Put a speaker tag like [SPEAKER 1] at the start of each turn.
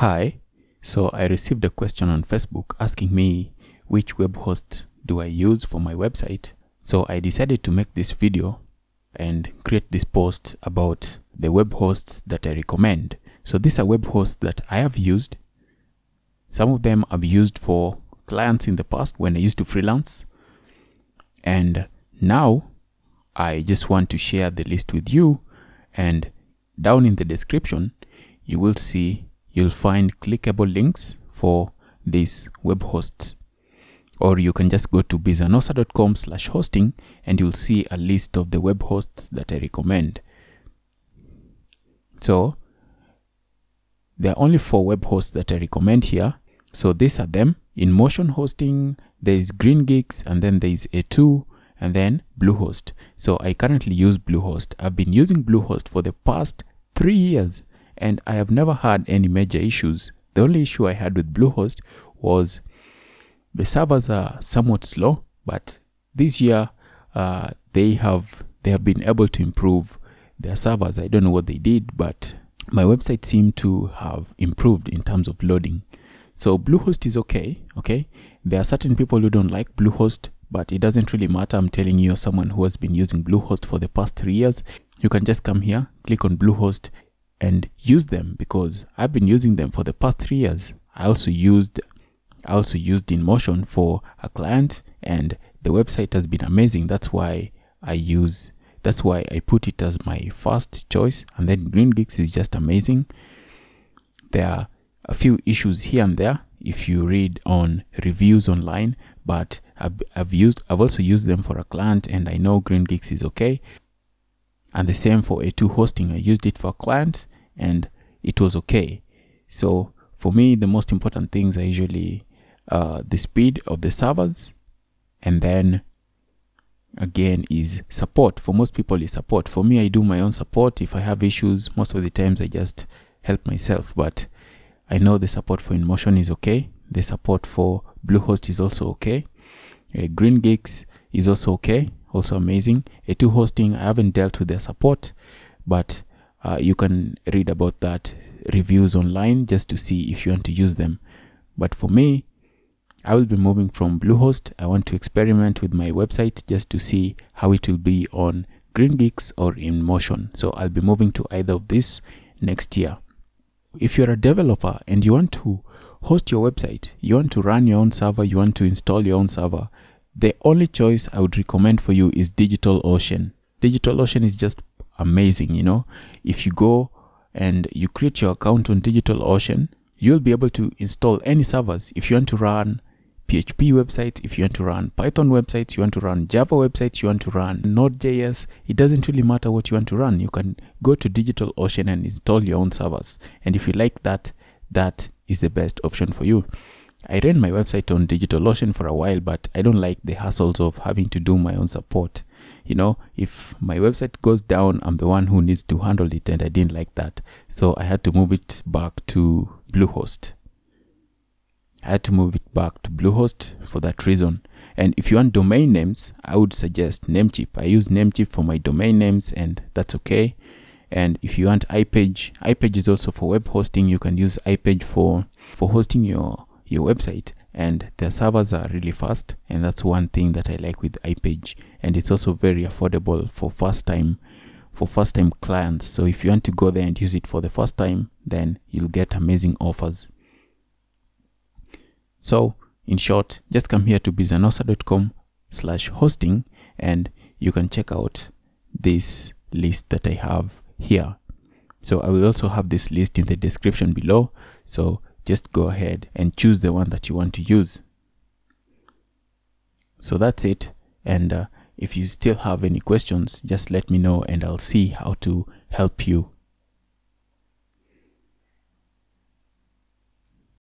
[SPEAKER 1] Hi, so I received a question on Facebook asking me which web host do I use for my website. So I decided to make this video and create this post about the web hosts that I recommend. So these are web hosts that I have used. Some of them I've used for clients in the past when I used to freelance. And now I just want to share the list with you and down in the description you will see you'll find clickable links for these web hosts. Or you can just go to bizanosa.com slash hosting and you'll see a list of the web hosts that I recommend. So there are only four web hosts that I recommend here. So these are them. In motion hosting, there is Green Geeks and then there is A2 and then Bluehost. So I currently use Bluehost. I've been using Bluehost for the past three years and I have never had any major issues. The only issue I had with Bluehost was the servers are somewhat slow, but this year uh, they have they have been able to improve their servers. I don't know what they did, but my website seemed to have improved in terms of loading. So Bluehost is okay, okay? There are certain people who don't like Bluehost, but it doesn't really matter. I'm telling you, someone who has been using Bluehost for the past three years, you can just come here, click on Bluehost and use them because I've been using them for the past three years. I also used I also used InMotion for a client and the website has been amazing. That's why I use that's why I put it as my first choice and then Green Geeks is just amazing. There are a few issues here and there if you read on reviews online, but I've, I've used I've also used them for a client and I know Green Geeks is okay and the same for A2 hosting. I used it for clients and it was okay. So for me, the most important things are usually uh, the speed of the servers and then again is support for most people is support for me i do my own support if i have issues most of the times i just help myself but i know the support for inmotion is okay the support for bluehost is also okay uh, green geeks is also okay also amazing. A2 hosting, I haven't dealt with their support, but uh, you can read about that reviews online just to see if you want to use them. But for me, I will be moving from Bluehost. I want to experiment with my website just to see how it will be on GreenGeeks or InMotion. So I'll be moving to either of these next year. If you're a developer and you want to host your website, you want to run your own server, you want to install your own server, the only choice I would recommend for you is DigitalOcean. DigitalOcean is just amazing, you know. If you go and you create your account on DigitalOcean, you'll be able to install any servers. If you want to run PHP websites, if you want to run Python websites, you want to run Java websites, you want to run Node.js, it doesn't really matter what you want to run. You can go to DigitalOcean and install your own servers. And if you like that, that is the best option for you. I ran my website on DigitalOcean for a while, but I don't like the hassles of having to do my own support. You know, if my website goes down, I'm the one who needs to handle it, and I didn't like that. So I had to move it back to Bluehost. I had to move it back to Bluehost for that reason. And if you want domain names, I would suggest Namecheap. I use Namecheap for my domain names, and that's okay. And if you want iPage, iPage is also for web hosting. You can use iPage for for hosting your your website and their servers are really fast and that's one thing that I like with iPage and it's also very affordable for first time for first time clients so if you want to go there and use it for the first time then you'll get amazing offers so in short just come here to bizanosa.com slash hosting and you can check out this list that I have here so I will also have this list in the description below so just go ahead and choose the one that you want to use. So that's it. And uh, if you still have any questions, just let me know and I'll see how to help you